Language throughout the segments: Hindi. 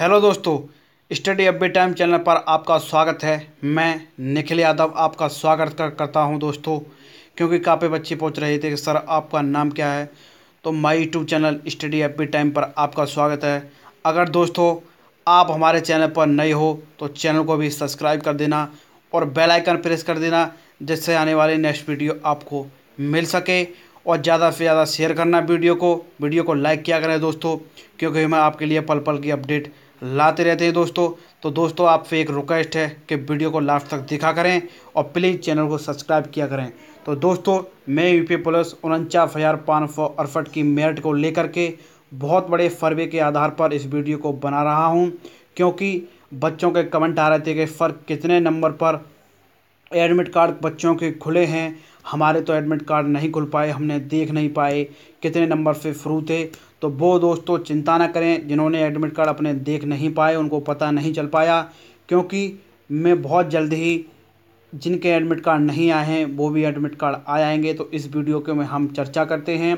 हेलो दोस्तों स्टडी अपडेट टाइम चैनल पर आपका स्वागत है मैं निखिल यादव आपका स्वागत कर, करता हूं दोस्तों क्योंकि काफ़ी बच्चे पूछ रहे थे कि सर आपका नाम क्या है तो my YouTube channel study update time पर आपका स्वागत है अगर दोस्तों आप हमारे चैनल पर नए हो तो चैनल को भी सब्सक्राइब कर देना और बेलाइकन प्रेस कर देना जिससे आने वाले नेक्स्ट वीडियो आपको मिल सके और ज़्यादा से ज़्यादा शेयर करना वीडियो को वीडियो को लाइक किया करें दोस्तों क्योंकि मैं आपके लिए पल पल की अपडेट लाते रहते हैं दोस्तों तो दोस्तों आपसे एक रिक्वेस्ट है कि वीडियो को लास्ट तक देखा करें और प्लीज़ चैनल को सब्सक्राइब किया करें तो दोस्तों मैं पी पुलिस उनचास हज़ार पाँच सौ अड़सठ की मेरिट को लेकर के बहुत बड़े सर्वे के आधार पर इस वीडियो को बना रहा हूँ क्योंकि बच्चों के कमेंट आ रहे थे कि सर कितने नंबर पर एडमिट कार्ड बच्चों के खुले हैं हमारे तो एडमिट कार्ड नहीं खुल पाए हमने देख नहीं पाए कितने नंबर से फ्रू थे तो वो दोस्तों चिंता ना करें जिन्होंने एडमिट कार्ड अपने देख नहीं पाए उनको पता नहीं चल पाया क्योंकि मैं बहुत जल्द ही जिनके एडमिट कार्ड नहीं आए हैं वो भी एडमिट कार्ड आ जाएंगे तो इस वीडियो के में हम चर्चा करते हैं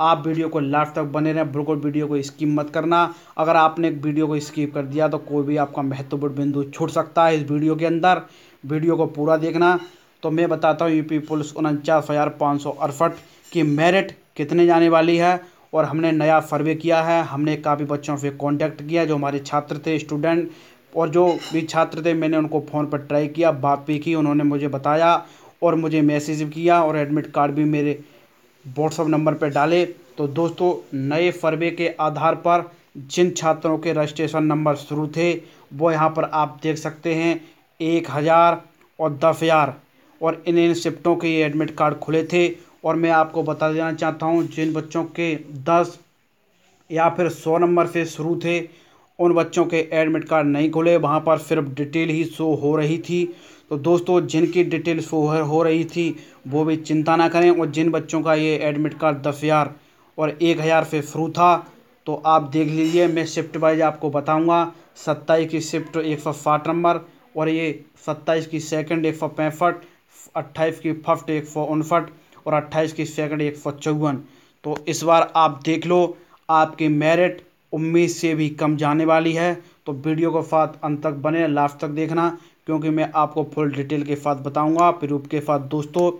आप वीडियो को लास्ट तक बने रहें बिल्कुल वीडियो को स्किप मत करना अगर आपने वीडियो को स्किप कर दिया तो कोई भी आपका महत्वपूर्ण बिंदु छूट सकता है इस वीडियो के अंदर वीडियो को पूरा देखना तो मैं बताता हूँ यूपी पुलिस उनचास हज़ार पाँच सौ अड़सठ की मेरिट कितने जाने वाली है और हमने नया सर्वे किया है हमने काफ़ी बच्चों से कांटेक्ट किया जो हमारे छात्र थे स्टूडेंट और जो भी छात्र थे मैंने उनको फ़ोन पर ट्राई किया बात भी की उन्होंने मुझे बताया और मुझे मैसेज भी किया और एडमिट कार्ड भी मेरे व्हाट्सअप नंबर पर डाले तो दोस्तों नए सर्वे के आधार पर जिन छात्रों के रजिस्ट्रेशन नंबर शुरू थे वो यहाँ पर आप देख सकते हैं एक हज़ार और दस हज़ार और इन इन शिफ्टों के ये एडमिट कार्ड खुले थे और मैं आपको बता देना चाहता हूँ जिन बच्चों के दस या फिर सौ नंबर से शुरू थे उन बच्चों के एडमिट कार्ड नहीं खुले वहाँ पर सिर्फ डिटेल ही शो हो रही थी तो दोस्तों जिनकी डिटेल शो हो रही थी वो भी चिंता ना करें और जिन बच्चों का ये एडमिट कार्ड दस हज़ार और एक हज़ार से शुरू था तो आप देख लीजिए मैं शिफ्ट वाइज आपको बताऊंगा सत्ताईस की शिफ्ट एक सौ साठ नंबर और ये सत्ताईस की सेकंड एक सौ पैंसठ अट्ठाईस की फर्स्ट एक सौ उनसठ और अट्ठाईस की सेकंड एक सौ चौवन तो इस बार आप देख लो आपकी मेरिट उम्मीद से भी कम जाने वाली है तो वीडियो को साथ अंत तक बने लास्ट तक देखना क्योंकि मैं आपको फुल डिटेल के साथ बताऊंगा प्रूफ के साथ दोस्तों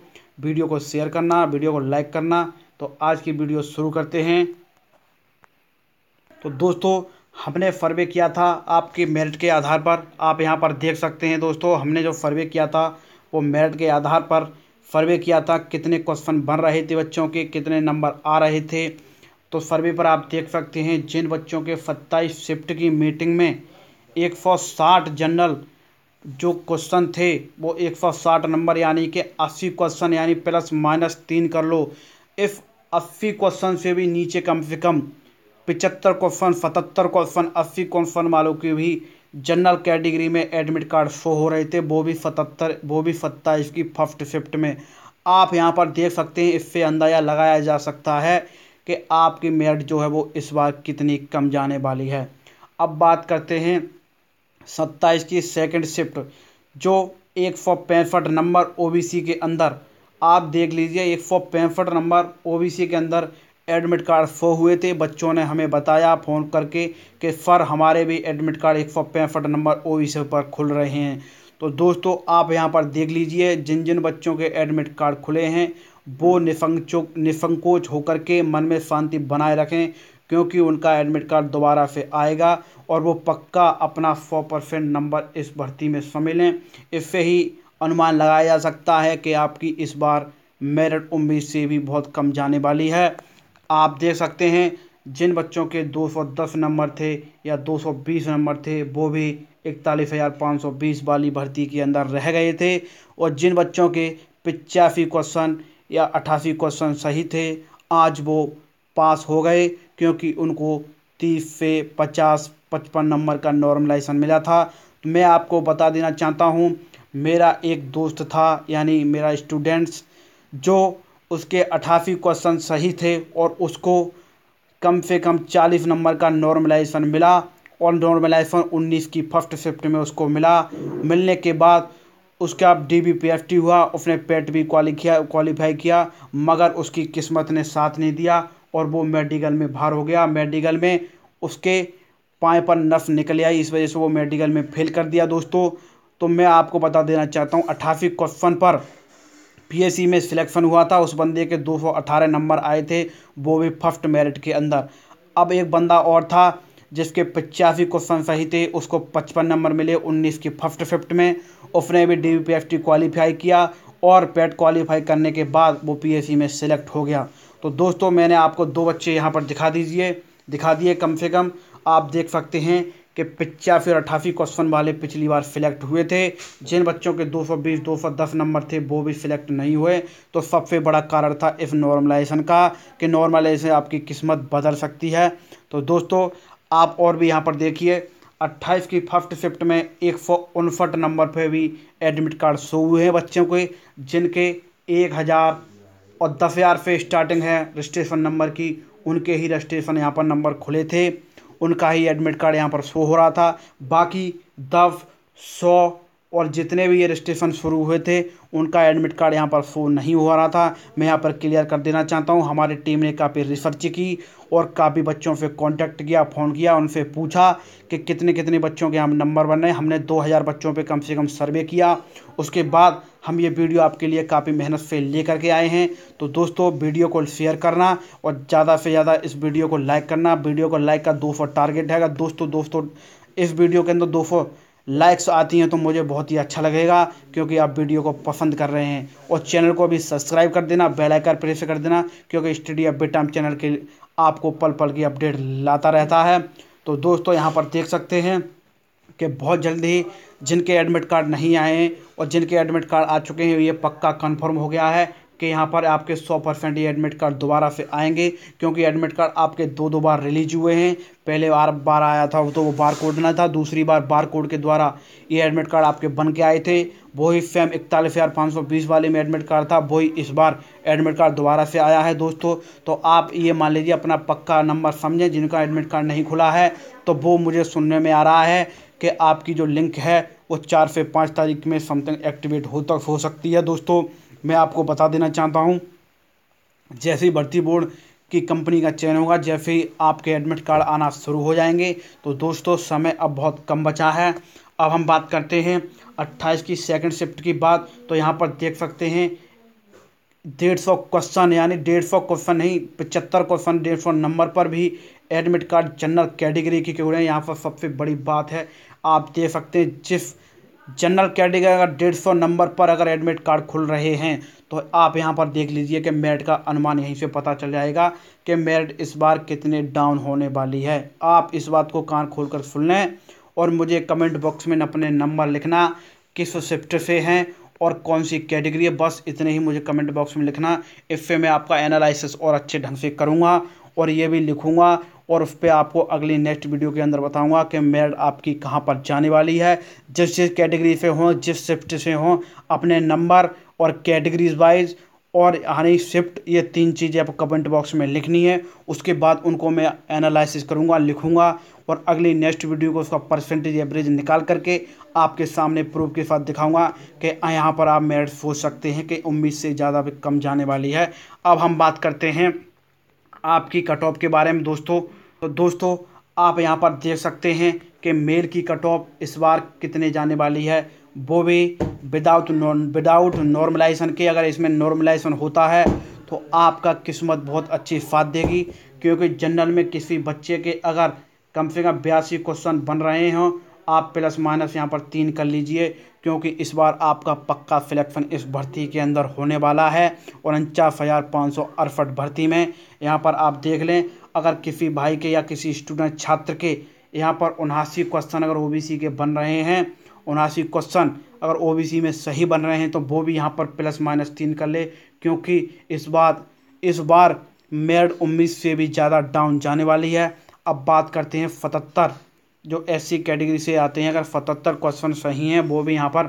वीडियो को शेयर करना वीडियो को लाइक करना तो आज की वीडियो शुरू करते हैं तो दोस्तों हमने सर्वे किया था आपके मेरिट के आधार पर आप यहाँ पर देख सकते हैं दोस्तों हमने जो सर्वे किया था वो मेरिट के आधार पर सर्वे किया था कितने क्वेश्चन बन रहे थे बच्चों के कितने नंबर आ रहे थे तो सर्वे पर आप देख सकते हैं जिन बच्चों के सत्ताईस शिफ्ट की मीटिंग में एक जनरल जो क्वेश्चन थे वो साठ नंबर यानी कि अस्सी क्वेश्चन यानी प्लस माइनस तीन कर लो इस अस्सी क्वेश्चन से भी नीचे कम से कम पिचहत्तर क्वेश्चन सतहत्तर क्वेश्चन अस्सी क्वेश्चन वालों की भी जनरल कैटेगरी में एडमिट कार्ड शो हो रहे थे वो भी सतहत्तर वो भी सत्ताईस की फर्स्ट शिफ्ट में आप यहाँ पर देख सकते हैं इससे अंदाज़ा लगाया जा सकता है कि आपकी मेरिट जो है वो इस बार कितनी कम जाने वाली है अब बात करते हैं सत्ताईस की सेकंड शिफ्ट जो एक सौ पैंसठ नंबर ओबीसी के अंदर आप देख लीजिए एक सौ पैंसठ नंबर ओबीसी के अंदर एडमिट कार्ड सो हुए थे बच्चों ने हमें बताया फ़ोन करके कि सर हमारे भी एडमिट कार्ड एक सौ पैंसठ नंबर ओ से पर खुल रहे हैं तो दोस्तों आप यहाँ पर देख लीजिए जिन जिन बच्चों के एडमिट कार्ड खुले हैं वो निसंचो निसंकोच होकर के मन में शांति बनाए रखें क्योंकि उनका एडमिट कार्ड दोबारा से आएगा और वो पक्का अपना सौ परसेंट नंबर इस भर्ती में शामिल हैं इससे ही अनुमान लगाया जा सकता है कि आपकी इस बार मेरिट उम्मीद से भी बहुत कम जाने वाली है आप देख सकते हैं जिन बच्चों के 210 नंबर थे या 220 नंबर थे वो भी इकतालीस हज़ार पाँच सौ बीस वाली भर्ती के अंदर रह गए थे और जिन बच्चों के पचासी क्वेश्चन या अट्ठासी क्वेश्चन सही थे आज वो पास हो गए क्योंकि उनको तीस से पचास पचपन नंबर का नॉर्मलाइजेशन मिला था तो मैं आपको बता देना चाहता हूँ मेरा एक दोस्त था यानी मेरा स्टूडेंट्स जो उसके अट्ठासी क्वेश्चन सही थे और उसको कम से कम चालीस नंबर का नॉर्मलाइजेशन मिला और नॉर्मलाइजेशन उन्नीस की फर्स्ट शिफ्ट में उसको मिला मिलने के बाद उसका D B P F T हुआ उसने पेट भी e किया क्वालिफाई किया मगर उसकी किस्मत ने साथ नहीं दिया और वो मेडिकल में बाहर हो गया मेडिकल में उसके पाए पर नस निकल आई इस वजह से वो मेडिकल में फेल कर दिया दोस्तों तो मैं आपको बता देना चाहता हूँ अट्ठासी क्वेश्चन पर पीएससी में सिलेक्शन हुआ था उस बंदे के 218 नंबर आए थे वो भी फर्स्ट मेरिट के अंदर अब एक बंदा और था जिसके पचासी क्वेश्चन सही थे उसको पचपन नंबर मिले उन्नीस की फर्स्ट फिफ्ट में उसने भी D P F T qualify किया और पेट क्वालीफाई करने के बाद वो पीएससी में सिलेक्ट हो गया तो दोस्तों मैंने आपको दो बच्चे यहाँ पर दिखा दीजिए दिखा दिए कम से कम आप देख सकते हैं के पिचासी और अट्ठासी क्वेश्चन वाले पिछली बार सिलेक्ट हुए थे जिन बच्चों के 220, 210 नंबर थे वो भी सिलेक्ट नहीं हुए तो सबसे बड़ा कारण था इस नॉर्मलाइजेशन का कि नॉर्मलाइजेशन आपकी किस्मत बदल सकती है तो दोस्तों आप और भी यहाँ पर देखिए 28 की फर्स्ट शिफ्ट में एक नंबर पर भी एडमिट कार्ड शो हुए हैं बच्चों के जिनके एक हज़ार और दस हज़ार से स्टार्टिंग है रजिस्ट्रेशन नंबर की उनके ही रजिस्ट्रेशन यहाँ पर नंबर खुले थे उनका ही एडमिट कार्ड यहाँ पर शो हो रहा था बाकी दस सौ और जितने भी ये रजिस्ट्रेशन शुरू हुए थे उनका एडमिट कार्ड यहाँ पर शो नहीं हो रहा था मैं यहाँ पर क्लियर कर देना चाहता हूँ हमारी टीम ने काफ़ी रिसर्च की और काफ़ी बच्चों से कांटेक्ट किया फ़ोन किया उनसे पूछा कि कितने कितने बच्चों के हम नंबर बन रहे हमने 2000 बच्चों पे कम से कम सर्वे किया उसके बाद हम ये वीडियो आपके लिए काफ़ी मेहनत से लेकर के आए हैं तो दोस्तों वीडियो को शेयर करना और ज़्यादा से ज़्यादा इस वीडियो को लाइक करना वीडियो को लाइक का दो सौ टारगेट है दोस्तों दोस्तों इस वीडियो के अंदर दो सौ लाइक्स आती हैं तो मुझे बहुत ही अच्छा लगेगा क्योंकि आप वीडियो को पसंद कर रहे हैं और चैनल को भी सब्सक्राइब कर देना बेल आइकन प्रेस कर देना क्योंकि स्टडी अपडेट टाइम चैनल के आपको पल पल की अपडेट लाता रहता है तो दोस्तों यहाँ पर देख सकते हैं कि बहुत जल्दी ही जिनके एडमिट कार्ड नहीं आए और जिनके एडमिट कार्ड आ चुके हैं ये पक्का कन्फर्म हो गया है कि यहाँ पर आपके 100 परसेंट ये एडमिट कार्ड दोबारा से आएंगे क्योंकि एडमिट कार्ड आपके दो दो बार रिलीज हुए हैं पहले बार बार आया था तो वो बार कोड ना था दूसरी बार बार कोड के द्वारा ये एडमिट कार्ड आपके बन के आए थे वही सेम इकतालीस हज़ार पाँच सौ बीस वाले में एडमिट कार्ड था वही इस बार एडमिट कार्ड दोबारा से आया है दोस्तों तो आप ये मान लीजिए अपना पक्का नंबर समझें जिनका एडमिट कार्ड नहीं खुला है तो वो मुझे सुनने में आ रहा है कि आपकी जो लिंक है वो चार से पाँच तारीख में समथिंग एक्टिवेट हो तक हो सकती है दोस्तों मैं आपको बता देना चाहता हूँ जैसे ही भर्ती बोर्ड की कंपनी का चयन होगा जैसे ही आपके एडमिट कार्ड आना शुरू हो जाएंगे तो दोस्तों समय अब बहुत कम बचा है अब हम बात करते हैं 28 की सेकंड शिफ्ट की बात तो यहाँ पर देख सकते हैं डेढ़ सौ क्वेश्चन यानी डेढ़ सौ क्वेश्चन नहीं पचहत्तर क्वेश्चन डेढ़ सौ नंबर पर भी एडमिट कार्ड जनरल कैटेगरी के क्यों यहाँ पर सबसे बड़ी बात है आप देख सकते हैं जिस जनरल कैटेगरी अगर डेढ़ सौ नंबर पर अगर एडमिट कार्ड खुल रहे हैं तो आप यहाँ पर देख लीजिए कि मेरिट का अनुमान यहीं से पता चल जाएगा कि मेरिट इस बार कितने डाउन होने वाली है आप इस बात को कान खोल कर सुन लें और मुझे कमेंट बॉक्स में अपने नंबर लिखना किस शिफ्ट से हैं और कौन सी कैटेगरी है बस इतने ही मुझे कमेंट बॉक्स में लिखना इससे मैं आपका एनालिसिस और अच्छे ढंग से करूँगा और ये भी लिखूँगा और उस पर आपको अगली नेक्स्ट वीडियो के अंदर बताऊंगा कि मेरिट आपकी कहाँ पर जाने वाली है जिस जिस कैटेगरी से हों जिस शिफ्ट से हों अपने नंबर और कैटेगरीज वाइज और यानी शिफ्ट ये तीन चीज़ें आपको कमेंट बॉक्स में लिखनी है उसके बाद उनको मैं एनालिसिस करूँगा लिखूँगा और अगली नेक्स्ट वीडियो को उसका परसेंटेज एवरेज निकाल करके आपके सामने प्रूफ के साथ दिखाऊंगा कि हाँ, यहाँ पर आप मेरिट सोच सकते हैं कि उम्मीद से ज़्यादा कम जाने वाली है अब हम बात करते हैं आपकी कट ऑफ के बारे में दोस्तों तो दोस्तों आप यहाँ पर देख सकते हैं कि मेल की कट ऑफ इस बार कितने जाने वाली है वो भी विदाउट विदाउट नॉर्मलाइजेशन के अगर इसमें नॉर्मलाइजेशन होता है तो आपका किस्मत बहुत अच्छी साथ देगी क्योंकि जनरल में किसी बच्चे के अगर कम से कम बयासी क्वेश्चन बन रहे हों आप प्लस माइनस यहाँ पर तीन कर लीजिए क्योंकि इस बार आपका पक्का सिलेक्शन इस भर्ती के अंदर होने वाला है उनचास हज़ार पाँच सौ अड़सठ भर्ती में यहाँ पर आप देख लें अगर किसी भाई के या किसी स्टूडेंट छात्र के यहाँ पर उनासी क्वेश्चन अगर ओबीसी के बन रहे हैं उनासी क्वेश्चन अगर ओबीसी में सही बन रहे हैं तो वो भी यहाँ पर प्लस माइनस तीन कर ले क्योंकि इस बार इस बार मेरठ उम्मीद से भी ज़्यादा डाउन जाने वाली है अब बात करते हैं सतहत्तर जो एस कैटेगरी से आते हैं अगर सतहत्तर क्वेश्चन सही हैं वो भी यहाँ पर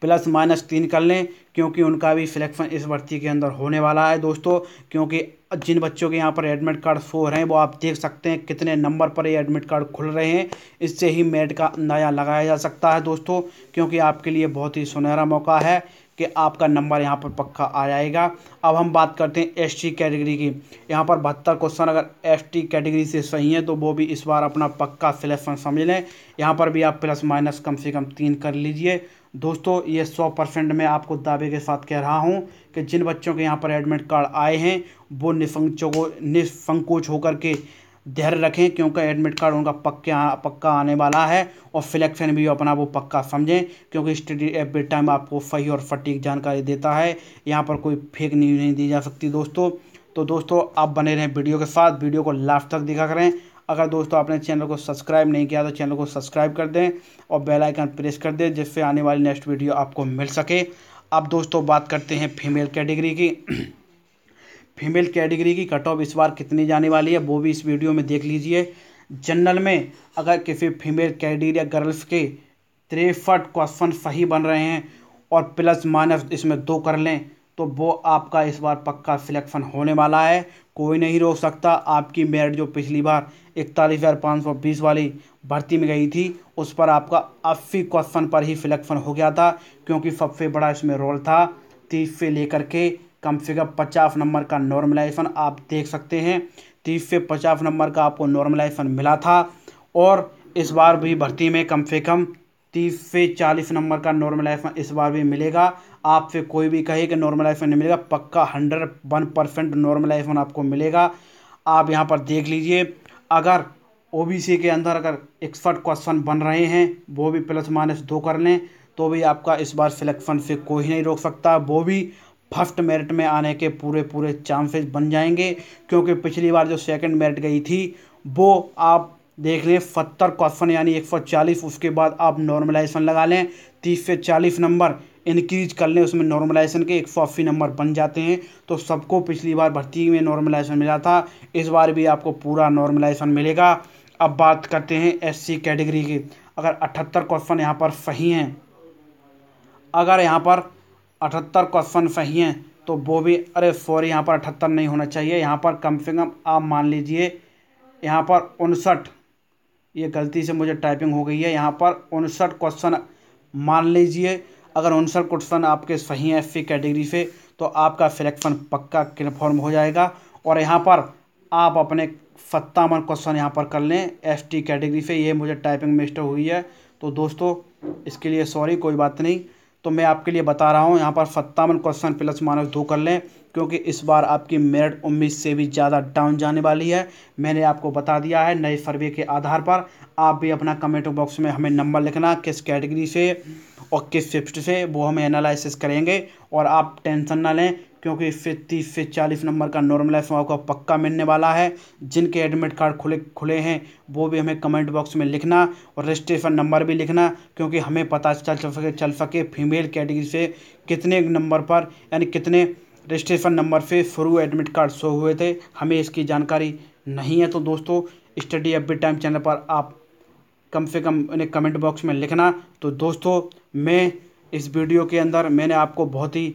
प्लस माइनस तीन कर लें क्योंकि उनका भी सिलेक्शन इस भर्ती के अंदर होने वाला है दोस्तों क्योंकि जिन बच्चों के यहाँ पर एडमिट कार्ड शो रहे हैं वो आप देख सकते हैं कितने नंबर पर ये एडमिट कार्ड खुल रहे हैं इससे ही मेरिट का अंदाज़ा लगाया जा सकता है दोस्तों क्योंकि आपके लिए बहुत ही सुनहरा मौका है कि आपका नंबर यहाँ पर पक्का आ जाएगा अब हम बात करते हैं एस टी कैटेगरी की यहाँ पर बहत्तर क्वेश्चन अगर एस टी कैटेगरी से सही है तो वो भी इस बार अपना पक्का सिलेक्शन समझ लें यहाँ पर भी आप प्लस माइनस कम से कम तीन कर लीजिए दोस्तों ये सौ परसेंट मैं आपको दावे के साथ कह रहा हूँ कि जिन बच्चों के यहाँ पर एडमिट कार्ड आए हैं वो निसंकोच को निसंकोच होकर के धैर्य रखें क्योंकि एडमिट कार्ड उनका पक्का पक्का आने वाला है और सिलेक्शन भी अपना वो पक्का समझें क्योंकि स्टडी एवरी टाइम आपको सही और फटीक जानकारी देता है यहाँ पर कोई फेक न्यूज नहीं दी जा सकती दोस्तों तो दोस्तों आप बने रहें वीडियो के साथ वीडियो को लास्ट तक देखा करें अगर दोस्तों आपने चैनल को सब्सक्राइब नहीं किया तो चैनल को सब्सक्राइब कर दें और बेल आइकन प्रेस कर दें जिससे आने वाली नेक्स्ट वीडियो आपको मिल सके अब दोस्तों बात करते हैं फीमेल कैटेगरी की फीमेल कैटेगरी की कट ऑफ इस बार कितनी जाने वाली है वो भी इस वीडियो में देख लीजिए जनरल में अगर किसी फीमेल कैटेगरी या गर्ल्स के तिरसठ क्वेश्चन सही बन रहे हैं और प्लस माइनस इसमें दो कर लें तो वो आपका इस बार पक्का सिलेक्शन होने वाला है कोई नहीं रोक सकता आपकी मेरिट जो पिछली बार इकतालीस हज़ार पाँच सौ बीस वाली भर्ती में गई थी उस पर आपका अस्सी क्वेश्चन पर ही सिलेक्शन हो गया था क्योंकि सबसे बड़ा इसमें रोल था तीस से लेकर के कम से कम पचास नंबर का नॉर्मलाइजेशन आप देख सकते हैं तीस से पचास नंबर का आपको नॉर्मलाइजेशन मिला था और इस बार भी भर्ती में कम से कम तीस से चालीस नंबर का नॉर्मलाइजेशन इस बार भी मिलेगा आपसे कोई भी कहे कि नॉर्मलाइजेशन नहीं मिलेगा पक्का हंड्रेड वन परसेंट नॉर्मलाइजेशन आपको मिलेगा आप यहाँ पर देख लीजिए अगर ओ के अंदर अगर इकसठ क्वेश्चन बन रहे हैं वो भी प्लस माइनस दो कर लें तो भी आपका इस बार सिलेक्शन से कोई नहीं रोक सकता वो भी फर्स्ट मेरिट में आने के पूरे पूरे चांसेस बन जाएंगे क्योंकि पिछली बार जो सेकंड मेरिट गई थी वो आप देख लें सत्तर क्वेश्चन यानी एक सौ चालीस उसके बाद आप नॉर्मलाइजेशन लगा लें तीस से चालीस नंबर इनक्रीज कर लें उसमें नॉर्मलाइजेशन के एक सौ अस्सी नंबर बन जाते हैं तो सबको पिछली बार भर्ती में नॉर्मलाइजेशन मिला था इस बार भी आपको पूरा नॉर्मलाइजेशन मिलेगा अब बात करते हैं एस सी कैटेगरी की अगर अठहत्तर क्वेश्चन यहाँ पर सही हैं अगर यहाँ पर अठहत्तर क्वेश्चन सही हैं तो वो भी अरे सॉरी यहाँ पर अठहत्तर नहीं होना चाहिए यहाँ पर कम से कम आप मान लीजिए यहाँ पर उनसठ ये गलती से मुझे टाइपिंग हो गई है यहाँ पर उनसठ क्वेश्चन मान लीजिए अगर उनसठ क्वेश्चन आपके सही हैं एस कैटेगरी से तो आपका सिलेक्शन पक्का कन्फर्म हो जाएगा और यहाँ पर आप अपने सत्तावन क्वेश्चन यहाँ पर कर लें एस कैटेगरी से ये मुझे टाइपिंग मिस्टर हुई है तो दोस्तों इसके लिए सॉरी कोई बात नहीं तो मैं आपके लिए बता रहा हूँ यहाँ पर सत्तावन क्वेश्चन प्लस माइनस दो कर लें क्योंकि इस बार आपकी मेरिट उम्मीद से भी ज़्यादा डाउन जाने वाली है मैंने आपको बता दिया है नए सर्वे के आधार पर आप भी अपना कमेंट बॉक्स में हमें नंबर लिखना किस कैटेगरी से और किस शिफ्ट से वो हमें एनालिसिस करेंगे और आप टेंशन ना लें क्योंकि इससे तीस से चालीस नंबर का नॉर्मल एफ आपको पक्का मिलने वाला है जिनके एडमिट कार्ड खुले खुले हैं वो भी हमें कमेंट बॉक्स में लिखना और रजिस्ट्रेशन नंबर भी लिखना क्योंकि हमें पता चल चल सके चल सके फीमेल कैटेगरी से कितने नंबर पर यानी कितने रजिस्ट्रेशन नंबर से शुरू एडमिट कार्ड शो हुए थे हमें इसकी जानकारी नहीं है तो दोस्तों स्टडी अपडेट टाइम चैनल पर आप कम से कम उन्हें कमेंट बॉक्स में लिखना तो दोस्तों मैं इस वीडियो के अंदर मैंने आपको बहुत ही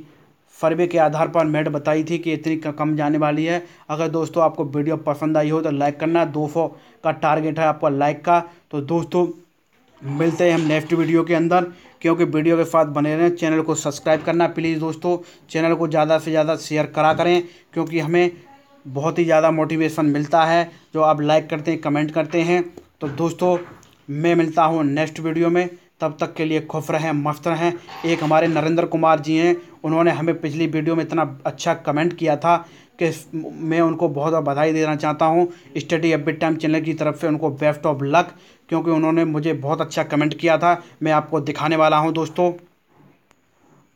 सर्वे के आधार पर मेड बताई थी कि इतनी कम जाने वाली है अगर दोस्तों आपको वीडियो पसंद आई हो तो लाइक करना दो सौ का टारगेट है आपका लाइक का तो दोस्तों मिलते हैं हम नेक्स्ट वीडियो के अंदर क्योंकि वीडियो के साथ बने रहें चैनल को सब्सक्राइब करना प्लीज़ दोस्तों चैनल को ज़्यादा से ज़्यादा शेयर करा करें क्योंकि हमें बहुत ही ज़्यादा मोटिवेशन मिलता है जो आप लाइक करते हैं कमेंट करते हैं तो दोस्तों मैं मिलता हूँ नेक्स्ट वीडियो में तब तक के लिए खुफ़ रहें मस्त रहें एक हमारे नरेंद्र कुमार जी हैं उन्होंने हमें पिछली वीडियो में इतना अच्छा कमेंट किया था कि मैं उनको बहुत बधाई देना चाहता हूँ स्टडी अपडेट टाइम चैनल की तरफ से उनको बेस्ट ऑफ लक क्योंकि उन्होंने मुझे बहुत अच्छा कमेंट किया था मैं आपको दिखाने वाला हूँ दोस्तों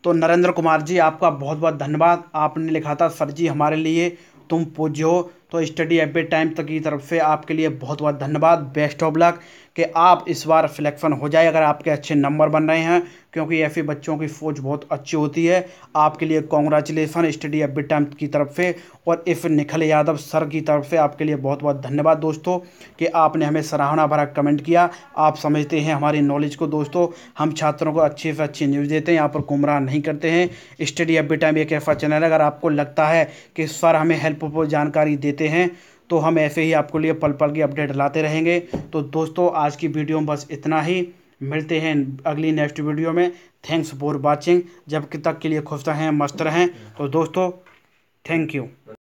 तो नरेंद्र कुमार जी आपका बहुत बहुत धन्यवाद आपने लिखा था सर जी हमारे लिए तुम पूज्य हो तो स्टडी अपडेट टाइम तक की तरफ से आपके लिए बहुत बहुत धन्यवाद बेस्ट ऑफ लक कि आप इस बार सिलेक्शन हो जाए अगर आपके अच्छे नंबर बन रहे हैं क्योंकि ऐसे बच्चों की फौज बहुत अच्छी होती है आपके लिए कॉन्ग्रेचुलेसन स्टडी एफ बी की तरफ से और इफ निखिल यादव सर की तरफ से आपके लिए बहुत बहुत धन्यवाद दोस्तों कि आपने हमें सराहना भरा कमेंट किया आप समझते हैं हमारी नॉलेज को दोस्तों हम छात्रों को अच्छे से अच्छी न्यूज़ देते हैं यहाँ पर गुमराह नहीं करते हैं स्टडी एफ बी एक ऐसा चैनल अगर आपको लगता है कि सर हमें हेल्पफुल जानकारी देते हैं तो हम ऐसे ही आपको लिए पल पल की अपडेट लाते रहेंगे तो दोस्तों आज की वीडियो में बस इतना ही मिलते हैं अगली नेक्स्ट वीडियो में थैंक्स फॉर वॉचिंग जब तक के लिए खुश रहें मस्त रहें तो दोस्तों थैंक यू